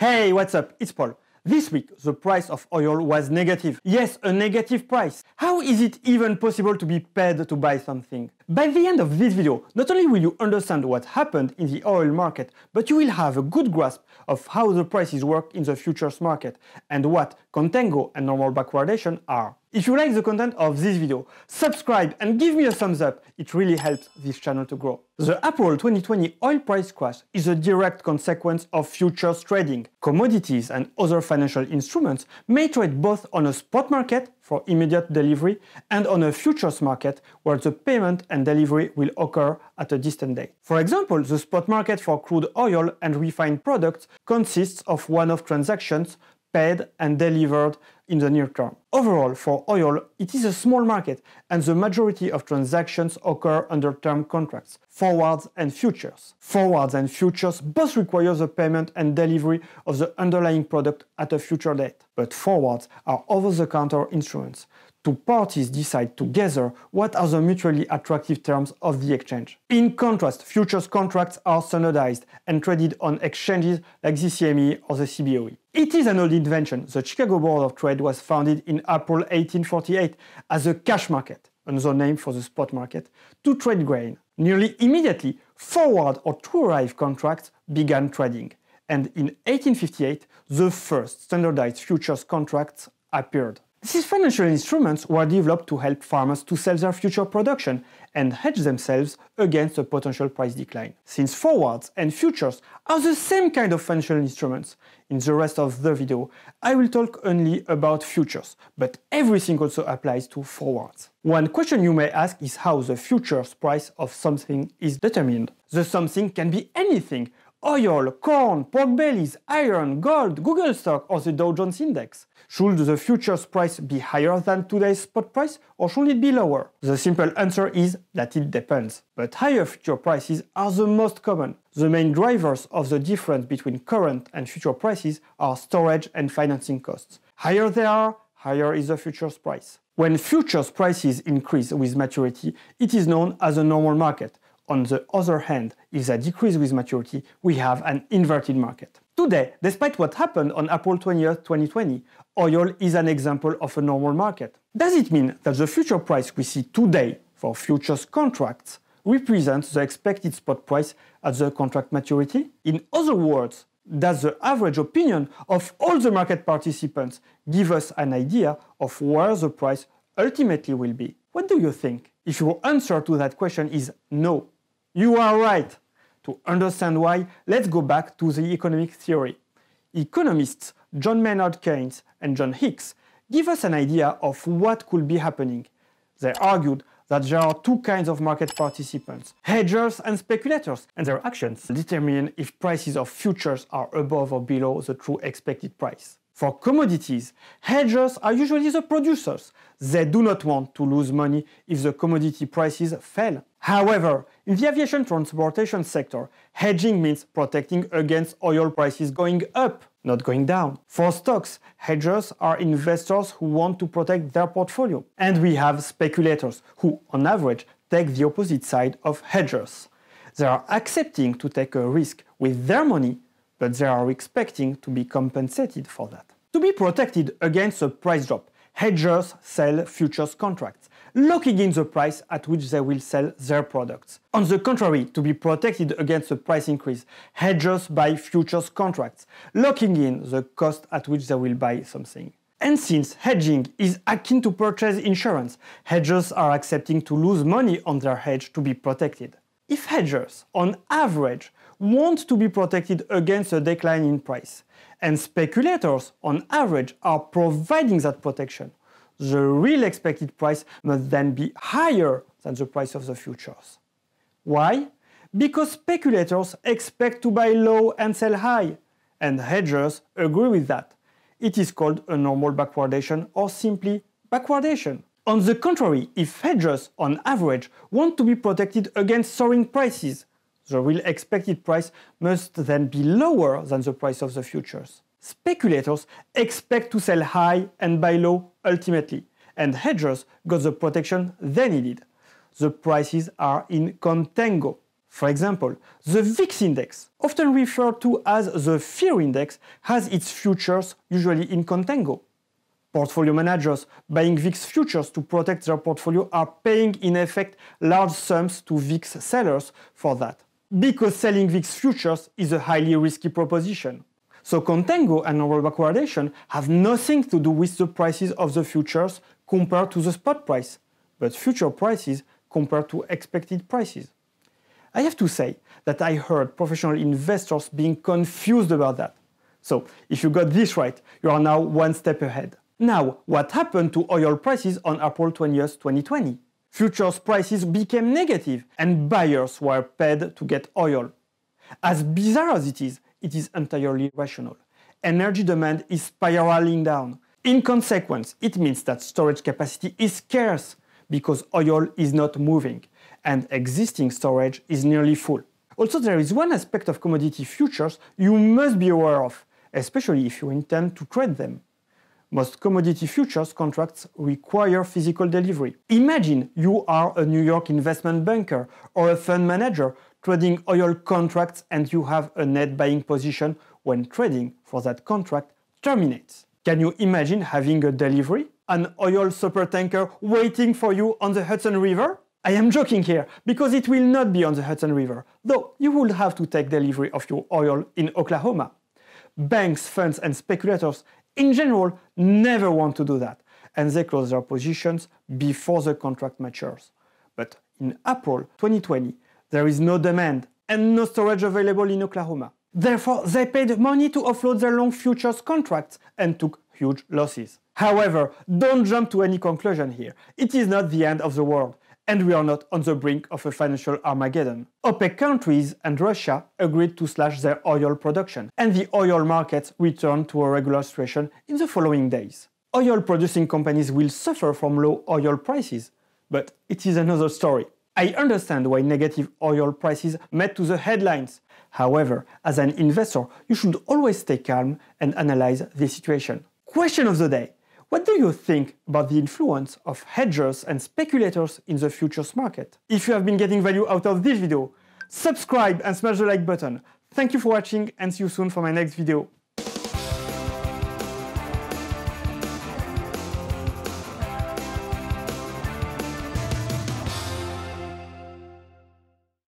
Hey, what's up? It's Paul. This week, the price of oil was negative. Yes, a negative price. How is it even possible to be paid to buy something? By the end of this video, not only will you understand what happened in the oil market, but you will have a good grasp of how the prices work in the futures market and what contango and normal backwardation are. If you like the content of this video, subscribe and give me a thumbs up, it really helps this channel to grow. The April 2020 oil price crash is a direct consequence of futures trading. Commodities and other financial instruments may trade both on a spot market for immediate delivery and on a futures market where the payment and delivery will occur at a distant date. For example, the spot market for crude oil and refined products consists of one-off transactions paid and delivered in the near term. Overall, for oil, it is a small market and the majority of transactions occur under term contracts, forwards and futures. Forwards and futures both require the payment and delivery of the underlying product at a future date, but forwards are over-the-counter instruments. Two parties decide together what are the mutually attractive terms of the exchange. In contrast, futures contracts are standardized and traded on exchanges like the CME or the CBOE. It is an old invention. The Chicago Board of Trade market was founded in April 1848 as a cash market, another name for the spot market, to trade grain. Nearly immediately, forward or to arrive contracts began trading, and in 1858, the first standardized futures contracts appeared. These financial instruments were developed to help farmers to sell their future production and hedge themselves against a potential price decline. Since forwards and futures are the same kind of financial instruments, in the rest of the video I will talk only about futures, but everything also applies to forwards. One question you may ask is how the futures price of something is determined. The something can be anything, oil, corn, pork bellies, iron, gold, Google stock or the Dow Jones Index? Should the futures price be higher than today's spot price or should it be lower? The simple answer is that it depends. But higher future prices are the most common. The main drivers of the difference between current and future prices are storage and financing costs. Higher they are, higher is the futures price. When futures prices increase with maturity, it is known as a normal market, on the other hand, if they decrease with maturity, we have an inverted market. Today, despite what happened on April 20, 2020, oil is an example of a normal market. Does it mean that the future price we see today for futures contracts represents the expected spot price at the contract maturity? In other words, does the average opinion of all the market participants give us an idea of where the price ultimately will be? What do you think? If your answer to that question is no, you are right. To understand why, let's go back to the economic theory. Economists John Maynard Keynes and John Hicks give us an idea of what could be happening. They argued that there are two kinds of market participants, hedgers and speculators, and their actions determine if prices of futures are above or below the true expected price. For commodities, hedgers are usually the producers. They do not want to lose money if the commodity prices fell. However, in the aviation transportation sector, hedging means protecting against oil prices going up, not going down. For stocks, hedgers are investors who want to protect their portfolio. And we have speculators who, on average, take the opposite side of hedgers. They are accepting to take a risk with their money, but they are expecting to be compensated for that. To be protected against a price drop, hedgers sell futures contracts locking in the price at which they will sell their products. On the contrary, to be protected against a price increase, hedgers buy futures contracts, locking in the cost at which they will buy something. And since hedging is akin to purchase insurance, hedgers are accepting to lose money on their hedge to be protected. If hedgers, on average, want to be protected against a decline in price, and speculators, on average, are providing that protection, the real expected price must then be higher than the price of the futures. Why? Because speculators expect to buy low and sell high, and hedgers agree with that. It is called a normal backwardation or simply backwardation. On the contrary, if hedgers, on average, want to be protected against soaring prices, the real expected price must then be lower than the price of the futures. Speculators expect to sell high and buy low ultimately, and hedgers got the protection they needed. The prices are in contango. For example, the VIX index, often referred to as the fear index, has its futures usually in contango. Portfolio managers buying VIX futures to protect their portfolio are paying in effect large sums to VIX sellers for that. Because selling VIX futures is a highly risky proposition. So contango and normal backwardation have nothing to do with the prices of the futures compared to the spot price, but future prices compared to expected prices. I have to say that I heard professional investors being confused about that. So if you got this right, you are now one step ahead. Now, what happened to oil prices on April 20th, 2020? Futures prices became negative and buyers were paid to get oil. As bizarre as it is, it is entirely rational. Energy demand is spiraling down. In consequence, it means that storage capacity is scarce because oil is not moving and existing storage is nearly full. Also, there is one aspect of commodity futures you must be aware of, especially if you intend to trade them. Most commodity futures contracts require physical delivery. Imagine you are a New York investment banker or a fund manager trading oil contracts and you have a net buying position when trading for that contract terminates. Can you imagine having a delivery? An oil supertanker waiting for you on the Hudson River? I am joking here, because it will not be on the Hudson River, though you will have to take delivery of your oil in Oklahoma. Banks, funds and speculators in general never want to do that and they close their positions before the contract matures. But in April 2020, there is no demand and no storage available in Oklahoma. Therefore, they paid money to offload their long futures contracts and took huge losses. However, don't jump to any conclusion here. It is not the end of the world and we are not on the brink of a financial Armageddon. OPEC countries and Russia agreed to slash their oil production, and the oil markets returned to a regular situation in the following days. Oil producing companies will suffer from low oil prices, but it is another story. I understand why negative oil prices made to the headlines. However, as an investor, you should always stay calm and analyze the situation. Question of the day what do you think about the influence of hedgers and speculators in the futures market? If you have been getting value out of this video, subscribe and smash the like button. Thank you for watching and see you soon for my next video.